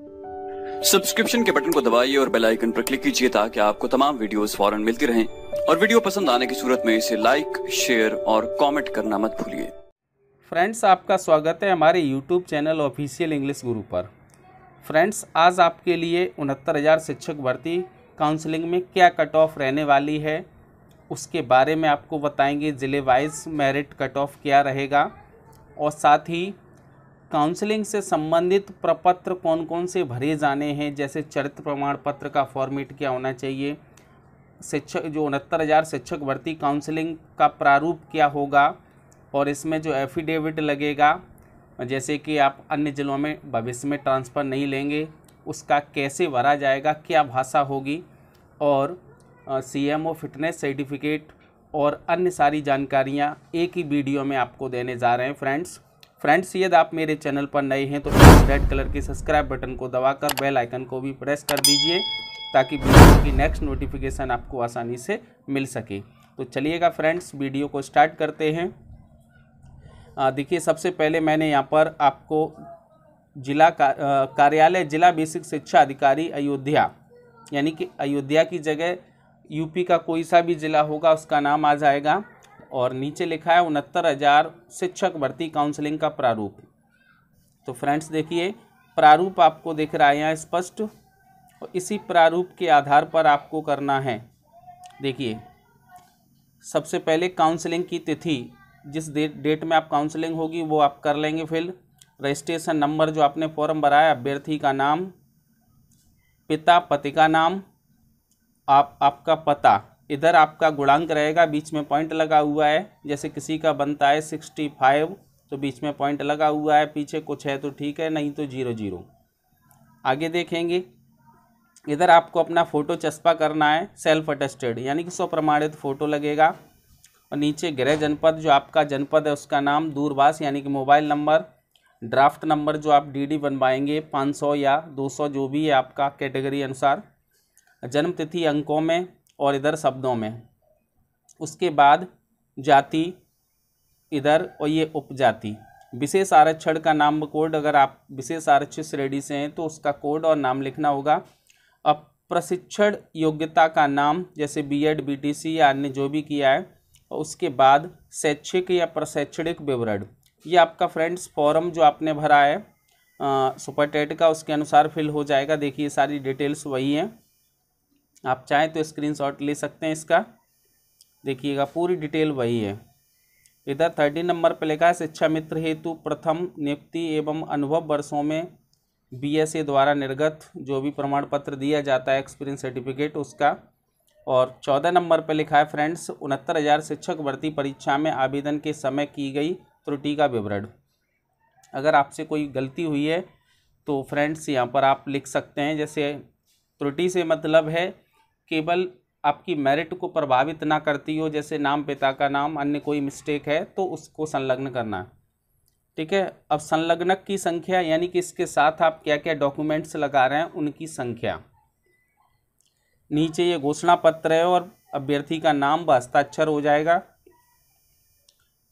subscription के button को दबाइए और बेल आइकन पर क्लिक कीजिए ताकि आपको तमाम वीडियोस फौरन मिलती रहें और वीडियो पसंद आने की सूरत में इसे लाइक शेयर और कमेंट करना मत भूलिए फ्रेंड्स आपका स्वागत है हमारे यूट्यूब चैनल ऑफिशियल इंग्लिश गुरु पर फ्रेंड्स आज आपके लिए उनहत्तर हज़ार शिक्षक भर्ती काउंसलिंग में क्या कट ऑफ रहने वाली है उसके बारे में आपको बताएंगे ज़िले वाइज मेरिट कट ऑफ क्या रहेगा और साथ ही काउंसलिंग से संबंधित प्रपत्र कौन कौन से भरे जाने हैं जैसे चरित्र प्रमाण पत्र का फॉर्मेट क्या होना चाहिए शिक्षक जो उनहत्तर हज़ार शिक्षक भर्ती काउंसलिंग का प्रारूप क्या होगा और इसमें जो एफिडेविट लगेगा जैसे कि आप अन्य ज़िलों में भविष्य में ट्रांसफ़र नहीं लेंगे उसका कैसे भरा जाएगा क्या भाषा होगी और C M O fitness certificate और अन्य सारी जानकारियाँ एक ही वीडियो में आपको देने जा रहे हैं फ्रेंड्स फ्रेंड्स यदि आप मेरे चैनल पर नए हैं तो रेड कलर के सब्सक्राइब बटन को दबाकर बेल आइकन को भी प्रेस कर दीजिए ताकि वीडियो की नेक्स्ट नोटिफिकेशन आपको आसानी से मिल सके तो चलिएगा फ्रेंड्स वीडियो को स्टार्ट करते हैं देखिए सबसे पहले मैंने यहाँ पर आपको जिला का, कार्यालय जिला बेसिक शिक्षा अधिकारी अयोध्या यानी कि अयोध्या की जगह यूपी का कोई सा भी ज़िला होगा उसका नाम आ जाएगा और नीचे लिखा है उनहत्तर हज़ार शिक्षक भर्ती काउंसलिंग का प्रारूप तो फ्रेंड्स देखिए प्रारूप आपको दिख रहा है यहाँ स्पष्ट और इसी प्रारूप के आधार पर आपको करना है देखिए सबसे पहले काउंसलिंग की तिथि जिस डेट डेट में आप काउंसलिंग होगी वो आप कर लेंगे फिर रजिस्ट्रेशन नंबर जो आपने फॉर्म भराया अभ्यर्थी का नाम पिता पति का नाम आप आपका पता इधर आपका गुणांक रहेगा बीच में पॉइंट लगा हुआ है जैसे किसी का बनता है सिक्सटी फाइव तो बीच में पॉइंट लगा हुआ है पीछे कुछ है तो ठीक है नहीं तो जीरो जीरो आगे देखेंगे इधर आपको अपना फ़ोटो चस्पा करना है सेल्फ अटेस्टेड यानी कि स्वप्रमाणित फ़ोटो लगेगा और नीचे गृह जनपद जो आपका जनपद है उसका नाम दूरभाष यानी कि मोबाइल नंबर ड्राफ्ट नंबर जो आप डीडी बनवाएंगे 500 या 200 जो भी है आपका कैटेगरी अनुसार जन्म तिथि अंकों में और इधर शब्दों में उसके बाद जाति इधर और ये उपजाति विशेष आरक्षण का नाम कोड अगर आप विशेष आरक्षित श्रेणी से हैं तो उसका कोड और नाम लिखना होगा अब प्रशिक्षण योग्यता का नाम जैसे बीएड बीटीसी या अन्य जो भी किया है और उसके बाद शैक्षिक या प्रशैक्षणिक विवरण ये आपका फ्रेंड्स फॉरम जो आपने भरा है सुपर टेट का उसके अनुसार फिल हो जाएगा देखिए सारी डिटेल्स वही हैं आप चाहें तो स्क्रीनशॉट ले सकते हैं इसका देखिएगा पूरी डिटेल वही है इधर थर्टी नंबर पर लिखा है शिक्षा मित्र हेतु प्रथम नियुक्ति एवं अनुभव वर्षों में बीएसए द्वारा निर्गत जो भी प्रमाण पत्र दिया जाता है एक्सपीरियंस सर्टिफिकेट उसका और चौदह नंबर पर लिखा है फ्रेंड्स उनहत्तर हज़ार शिक्षक भर्ती परीक्षा में आवेदन के समय की गई त्रुटि का विवरण अगर आपसे कोई गलती हुई है तो फ्रेंड्स यहाँ पर आप लिख सकते हैं जैसे त्रुटि से मतलब है केवल आपकी मेरिट को प्रभावित ना करती हो जैसे नाम पिता का नाम अन्य कोई मिस्टेक है तो उसको संलग्न करना ठीक है अब संलग्नक की संख्या यानी कि इसके साथ आप क्या क्या डॉक्यूमेंट्स लगा रहे हैं उनकी संख्या नीचे ये घोषणा पत्र है और अभ्यर्थी का नाम व हस्ताक्षर हो जाएगा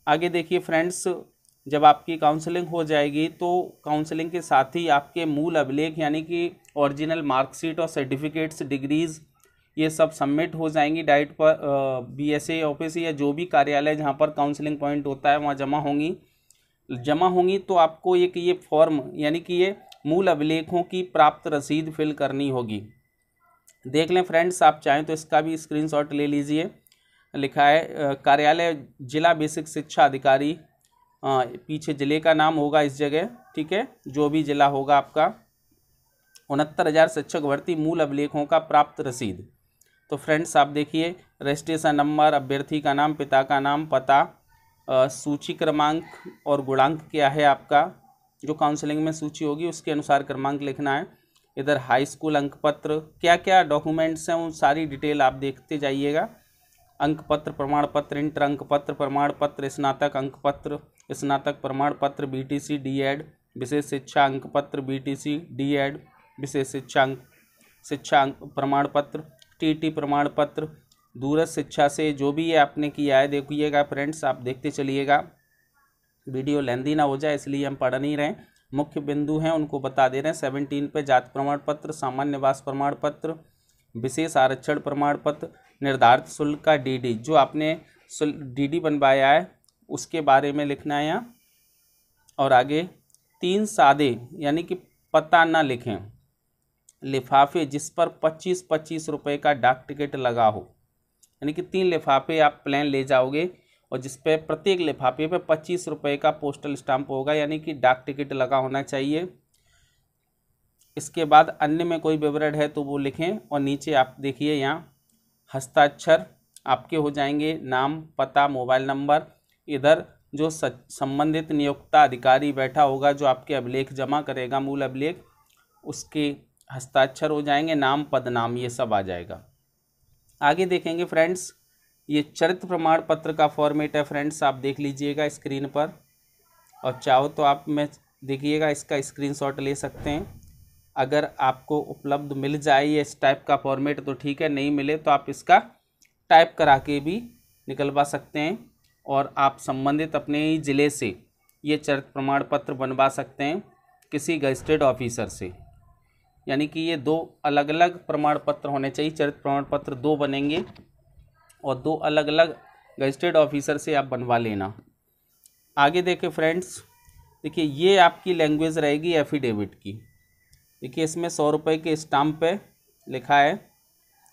आगे देखिए फ्रेंड्स जब आपकी काउंसलिंग हो जाएगी तो काउंसलिंग के साथ ही आपके मूल अभिलेख यानी कि ओरिजिनल मार्कशीट और सर्टिफिकेट्स डिग्रीज़ ये सब सबमिट हो जाएंगी डाइट पर बी एस ऑफिस या जो भी कार्यालय जहाँ पर काउंसलिंग पॉइंट होता है वहाँ जमा होंगी जमा होंगी तो आपको एक ये फॉर्म यानी कि ये मूल अभिलेखों की प्राप्त रसीद फिल करनी होगी देख लें फ्रेंड्स आप चाहें तो इसका भी स्क्रीनशॉट ले लीजिए लिखा है कार्यालय जिला बेसिक शिक्षा अधिकारी आ, पीछे ज़िले का नाम होगा इस जगह ठीक है जो भी ज़िला होगा आपका उनहत्तर हज़ार शिक्षक भर्ती मूल अभिलेखों का प्राप्त रसीद तो फ्रेंड्स आप देखिए रजिस्ट्रेशन नंबर अभ्यर्थी का नाम पिता का नाम पता सूची क्रमांक और गुणांक क्या है आपका जो काउंसलिंग में सूची होगी उसके अनुसार क्रमांक लिखना है इधर हाई स्कूल अंक पत्र क्या क्या डॉक्यूमेंट्स हैं उन सारी डिटेल आप देखते जाइएगा अंक पत्र प्रमाण पत्र इंटर अंक पत्र प्रमाण पत्र स्नातक अंक पत्र स्नातक प्रमाण पत्र B T C D Ed विशेष शिक्षा अंक पत्र B T C D Ed विशेष शिक्षा अंक शिक्षा अंक प्रमाण पत्र टीटी प्रमाण पत्र दूरस्थ शिक्षा से जो भी ये आपने किया है देखिएगा फ्रेंड्स आप देखते चलिएगा वीडियो लेंदी ना हो जाए इसलिए हम पढ़ नहीं रहे मुख्य बिंदु हैं उनको बता दे रहे हैं सेवनटीन पे जात प्रमाण पत्र सामान्य वास प्रमाण पत्र विशेष आरक्षण प्रमाण पत्र निर्धारित शुल्क का डीडी जो आपने डी बनवाया है उसके बारे में लिखना है यहाँ और आगे तीन सादे यानी कि पता ना लिखें लिफाफे जिस पर पच्चीस पच्चीस रुपये का डाक टिकट लगा हो यानी कि तीन लिफाफे आप प्लान ले जाओगे और जिस पर प्रत्येक लिफाफे पर पच्चीस रुपये का पोस्टल स्टाम्प होगा यानी कि डाक टिकट लगा होना चाहिए इसके बाद अन्य में कोई विवरण है तो वो लिखें और नीचे आप देखिए यहाँ हस्ताक्षर आपके हो जाएंगे नाम पता मोबाइल नंबर इधर जो संबंधित नियोक्ता अधिकारी बैठा होगा जो आपके अभिलेख जमा करेगा मूल अभिलेख उसके हस्ताक्षर हो जाएंगे नाम पदनाम ये सब आ जाएगा आगे देखेंगे फ्रेंड्स ये चरित्र प्रमाण पत्र का फॉर्मेट है फ्रेंड्स आप देख लीजिएगा स्क्रीन पर और चाहो तो आप में देखिएगा इसका स्क्रीनशॉट ले सकते हैं अगर आपको उपलब्ध मिल जाए ये इस टाइप का फॉर्मेट तो ठीक है नहीं मिले तो आप इसका टाइप करा के भी निकलवा सकते हैं और आप संबंधित अपने ही ज़िले से ये चरित्र प्रमाण पत्र बनवा सकते हैं किसी गजस्टेड ऑफिसर से यानी कि ये दो अलग अलग प्रमाण पत्र होने चाहिए चरित्र प्रमाण पत्र दो बनेंगे और दो अलग अलग गजिस्ट्रेड ऑफिसर से आप बनवा लेना आगे देखें फ्रेंड्स देखिए ये आपकी लैंग्वेज रहेगी एफिडेविट की देखिए इसमें सौ रुपये के स्टाम्प पे लिखा है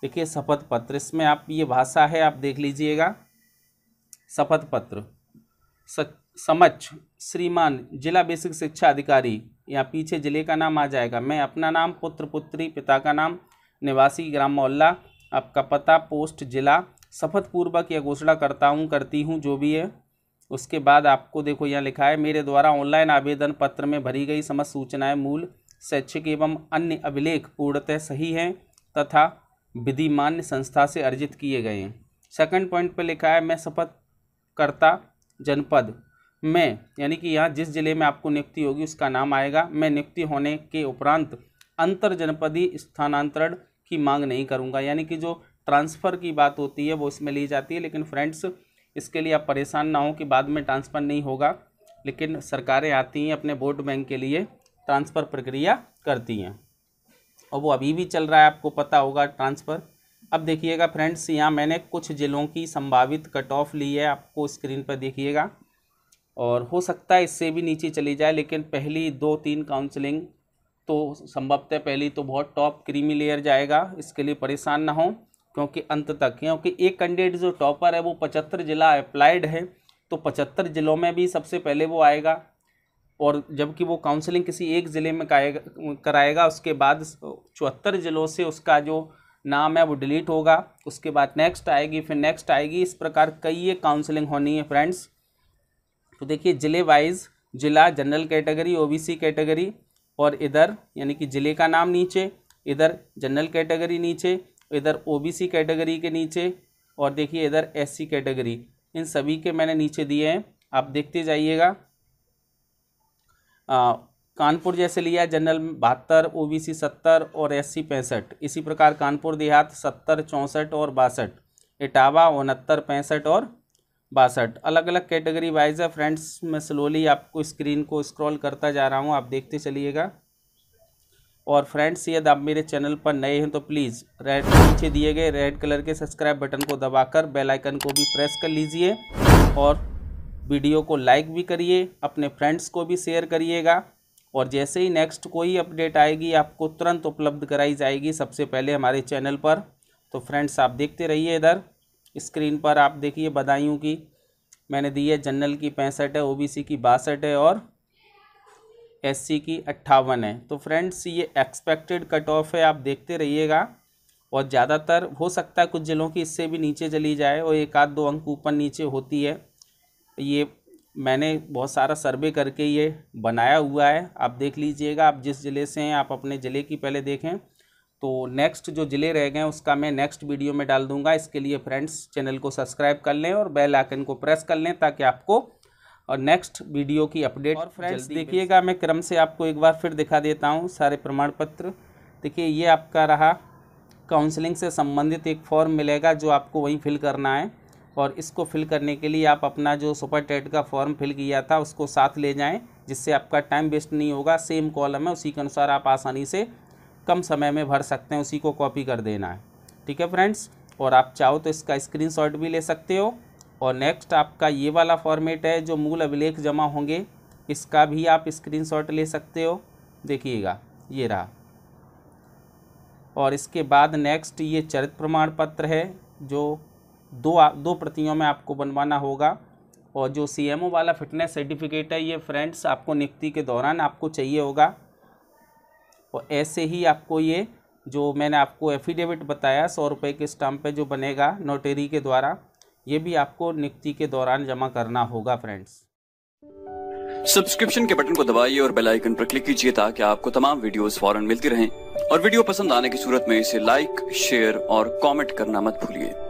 देखिए शपथ पत्र इसमें आप ये भाषा है आप देख लीजिएगा शपथ पत्र समझ श्रीमान जिला बेसिक शिक्षा अधिकारी या पीछे ज़िले का नाम आ जाएगा मैं अपना नाम पुत्र पुत्री पिता का नाम निवासी ग्राम मोहल्ला आपका पता पोस्ट ज़िला शपथपूर्वक यह घोषणा करता हूँ करती हूँ जो भी है उसके बाद आपको देखो यहाँ लिखा है मेरे द्वारा ऑनलाइन आवेदन पत्र में भरी गई समस्त सूचनाएं मूल शैक्षिक एवं अन्य अभिलेख पूर्णतः सही हैं तथा विधिमान्य संस्था से अर्जित किए गए हैं सेकंड पॉइंट पर लिखा है मैं शपथ करता जनपद में यानी कि यहाँ जिस जिले में आपको नियुक्ति होगी उसका नाम आएगा मैं नियुक्ति होने के उपरांत अंतर जनपदीय स्थानांतरण की मांग नहीं करूँगा यानी कि जो ट्रांसफ़र की बात होती है वो इसमें ली जाती है लेकिन फ्रेंड्स इसके लिए आप परेशान ना हो कि बाद में ट्रांसफ़र नहीं होगा लेकिन सरकारें आती हैं अपने वोट बैंक के लिए ट्रांसफ़र प्रक्रिया करती हैं और वो अभी भी चल रहा है आपको पता होगा ट्रांसफ़र अब देखिएगा फ्रेंड्स यहाँ मैंने कुछ ज़िलों की संभावित कट ऑफ ली है आपको स्क्रीन पर देखिएगा और हो सकता है इससे भी नीचे चली जाए लेकिन पहली दो तीन काउंसलिंग तो संभवतः पहली तो बहुत टॉप क्रीमी लेयर जाएगा इसके लिए परेशान ना हो क्योंकि अंत तक क्योंकि एक कैंडिडेट जो टॉपर है वो पचहत्तर ज़िला अप्लाइड है तो पचहत्तर ज़िलों में भी सबसे पहले वो आएगा और जबकि वो काउंसलिंग किसी एक ज़िले में कराएगा उसके बाद चौहत्तर ज़िलों से उसका जो नाम है वो डिलीट होगा उसके बाद नेक्स्ट आएगी फिर नेक्स्ट आएगी इस प्रकार कई ये काउंसलिंग होनी है फ्रेंड्स तो देखिए ज़िले वाइज जिला जनरल कैटेगरी ओबीसी कैटेगरी और इधर यानी कि ज़िले का नाम नीचे इधर जनरल कैटेगरी नीचे इधर ओबीसी कैटेगरी के नीचे और देखिए इधर एससी कैटेगरी इन सभी के मैंने नीचे दिए हैं आप देखते जाइएगा कानपुर जैसे लिया जनरल बहत्तर सी सत्तर और सी पैंसठ इसी प्रकार कानपुर देहात सत्तर चौंसठ और बासठ इटावा उनहत्तर पैंसठ और बासठ अलग अलग कैटेगरी वाइज है फ्रेंड्स मैं स्लोली आपको स्क्रीन को स्क्रॉल करता जा रहा हूँ आप देखते चलिएगा और फ्रेंड्स यदि आप मेरे चैनल पर नए हैं तो प्लीज़ रेड नीचे दिए गए रेड कलर के सब्सक्राइब बटन को दबाकर बेल आइकन को भी प्रेस कर लीजिए और वीडियो को लाइक भी करिए अपने फ्रेंड्स को भी शेयर करिएगा और जैसे ही नेक्स्ट कोई अपडेट आएगी आपको तुरंत उपलब्ध कराई जाएगी सबसे पहले हमारे चैनल पर तो फ्रेंड्स आप देखते रहिए इधर स्क्रीन पर आप देखिए बदायूँ की मैंने दी है जनरल की पैंसठ है ओबीसी की बासठ है और एससी की अट्ठावन है तो फ्रेंड्स ये एक्सपेक्टेड कट ऑफ है आप देखते रहिएगा और ज़्यादातर हो सकता है कुछ ज़िलों की इससे भी नीचे चली जाए और एक आध दो अंक ऊपर नीचे होती है ये मैंने बहुत सारा सर्वे करके ये बनाया हुआ है आप देख लीजिएगा आप जिस ज़िले से हैं आप अपने ज़िले की पहले देखें तो नेक्स्ट जो ज़िले रह गए उसका मैं नेक्स्ट वीडियो में डाल दूंगा इसके लिए फ्रेंड्स चैनल को सब्सक्राइब कर लें और बेल आइकन को प्रेस कर लें ताकि आपको और नेक्स्ट वीडियो की अपडेट और फ्रेंड्स देखिएगा मैं क्रम से आपको एक बार फिर दिखा देता हूँ सारे प्रमाण पत्र देखिए ये आपका रहा काउंसलिंग से संबंधित एक फॉर्म मिलेगा जो आपको वहीं फिल करना है और इसको फिल करने के लिए आप अपना जो सुपर टेट का फॉर्म फिल किया था उसको साथ ले जाएं जिससे आपका टाइम वेस्ट नहीं होगा सेम कॉलम है उसी के अनुसार आप आसानी से कम समय में भर सकते हैं उसी को कॉपी कर देना है ठीक है फ्रेंड्स और आप चाहो तो इसका स्क्रीनशॉट भी ले सकते हो और नेक्स्ट आपका ये वाला फॉर्मेट है जो मूल अभिलेख जमा होंगे इसका भी आप स्क्रीनशॉट ले सकते हो देखिएगा ये रहा और इसके बाद नेक्स्ट ये चरित्र प्रमाण पत्र है जो दो आ, दो प्रतियों में आपको बनवाना होगा और जो सीएमओ वाला फिटनेस सर्टिफिकेट है ये फ्रेंड्स आपको नियुक्ति के दौरान आपको चाहिए होगा और ऐसे ही आपको ये जो मैंने आपको एफिडेविट बताया सौ रुपये के स्टाम्प पे जो बनेगा नोटरी के द्वारा ये भी आपको नियुक्ति के दौरान जमा करना होगा फ्रेंड्स सब्सक्रिप्शन के बटन को दबाइए और बेल आइकन पर क्लिक कीजिए ताकि आपको तमाम वीडियोस फौरन मिलती रहें और वीडियो पसंद आने की सूरत में इसे लाइक शेयर और कमेंट करना मत भूलिए